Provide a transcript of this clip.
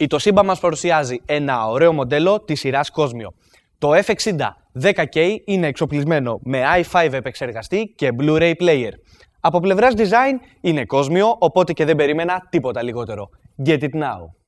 Η Toshiba μας παρουσιάζει ένα ωραίο μοντέλο της σειράς Κόσμιο. Το F60 10K είναι εξοπλισμένο με i5 επεξεργαστή και Blu-ray player. Από πλευράς design είναι κόσμιο, οπότε και δεν περίμενα τίποτα λιγότερο. Get it now!